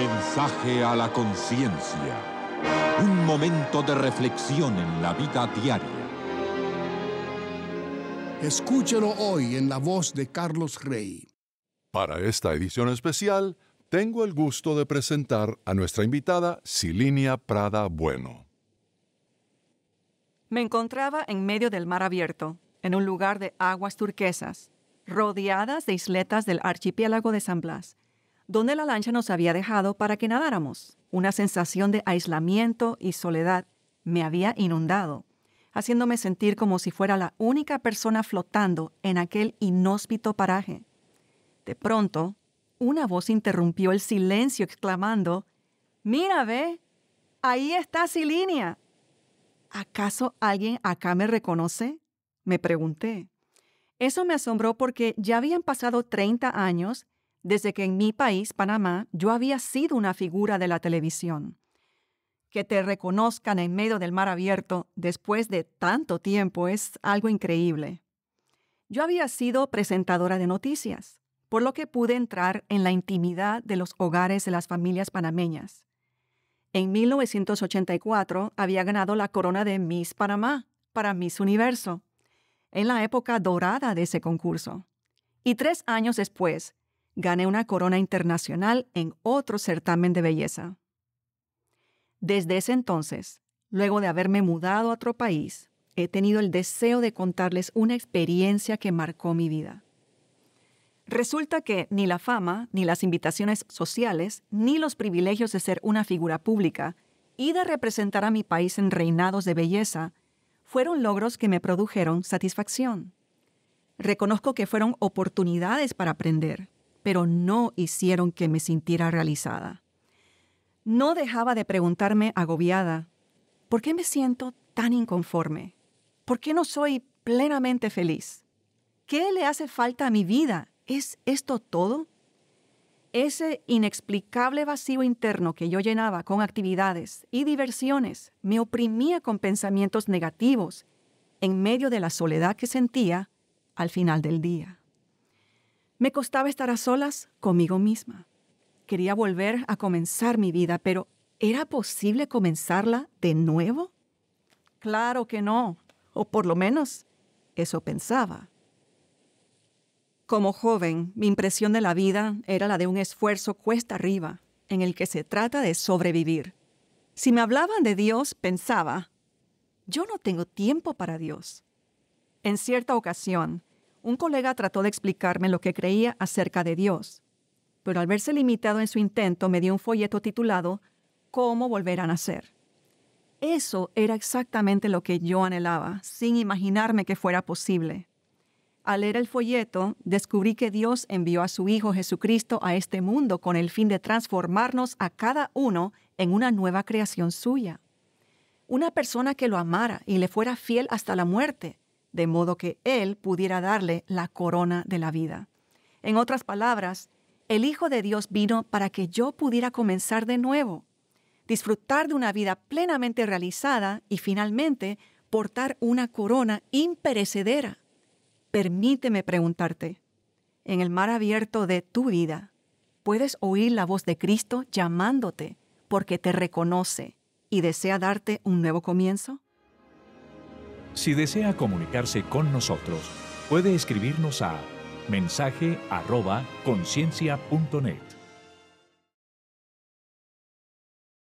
Mensaje a la conciencia. Un momento de reflexión en la vida diaria. Escúchelo hoy en la voz de Carlos Rey. Para esta edición especial, tengo el gusto de presentar a nuestra invitada Silinia Prada Bueno. Me encontraba en medio del mar abierto, en un lugar de aguas turquesas, rodeadas de isletas del archipiélago de San Blas donde la lancha nos había dejado para que nadáramos. Una sensación de aislamiento y soledad me había inundado, haciéndome sentir como si fuera la única persona flotando en aquel inhóspito paraje. De pronto, una voz interrumpió el silencio exclamando, Mira, ve, ahí está Silinia. ¿Acaso alguien acá me reconoce? Me pregunté. Eso me asombró porque ya habían pasado 30 años desde que en mi país, Panamá, yo había sido una figura de la televisión. Que te reconozcan en medio del mar abierto después de tanto tiempo es algo increíble. Yo había sido presentadora de noticias, por lo que pude entrar en la intimidad de los hogares de las familias panameñas. En 1984 había ganado la corona de Miss Panamá para Miss Universo, en la época dorada de ese concurso. Y tres años después, gané una corona internacional en otro certamen de belleza. Desde ese entonces, luego de haberme mudado a otro país, he tenido el deseo de contarles una experiencia que marcó mi vida. Resulta que ni la fama, ni las invitaciones sociales, ni los privilegios de ser una figura pública y de representar a mi país en reinados de belleza fueron logros que me produjeron satisfacción. Reconozco que fueron oportunidades para aprender, pero no hicieron que me sintiera realizada. No dejaba de preguntarme agobiada, ¿por qué me siento tan inconforme? ¿Por qué no soy plenamente feliz? ¿Qué le hace falta a mi vida? ¿Es esto todo? Ese inexplicable vacío interno que yo llenaba con actividades y diversiones me oprimía con pensamientos negativos en medio de la soledad que sentía al final del día. Me costaba estar a solas conmigo misma. Quería volver a comenzar mi vida, pero ¿era posible comenzarla de nuevo? Claro que no, o por lo menos eso pensaba. Como joven, mi impresión de la vida era la de un esfuerzo cuesta arriba, en el que se trata de sobrevivir. Si me hablaban de Dios, pensaba, yo no tengo tiempo para Dios. En cierta ocasión, un colega trató de explicarme lo que creía acerca de Dios, pero al verse limitado en su intento me dio un folleto titulado ¿Cómo volver a nacer? Eso era exactamente lo que yo anhelaba, sin imaginarme que fuera posible. Al leer el folleto, descubrí que Dios envió a su Hijo Jesucristo a este mundo con el fin de transformarnos a cada uno en una nueva creación suya. Una persona que lo amara y le fuera fiel hasta la muerte de modo que Él pudiera darle la corona de la vida. En otras palabras, el Hijo de Dios vino para que yo pudiera comenzar de nuevo, disfrutar de una vida plenamente realizada y finalmente portar una corona imperecedera. Permíteme preguntarte, en el mar abierto de tu vida, puedes oír la voz de Cristo llamándote porque te reconoce y desea darte un nuevo comienzo? Si desea comunicarse con nosotros, puede escribirnos a mensaje@conciencia.net.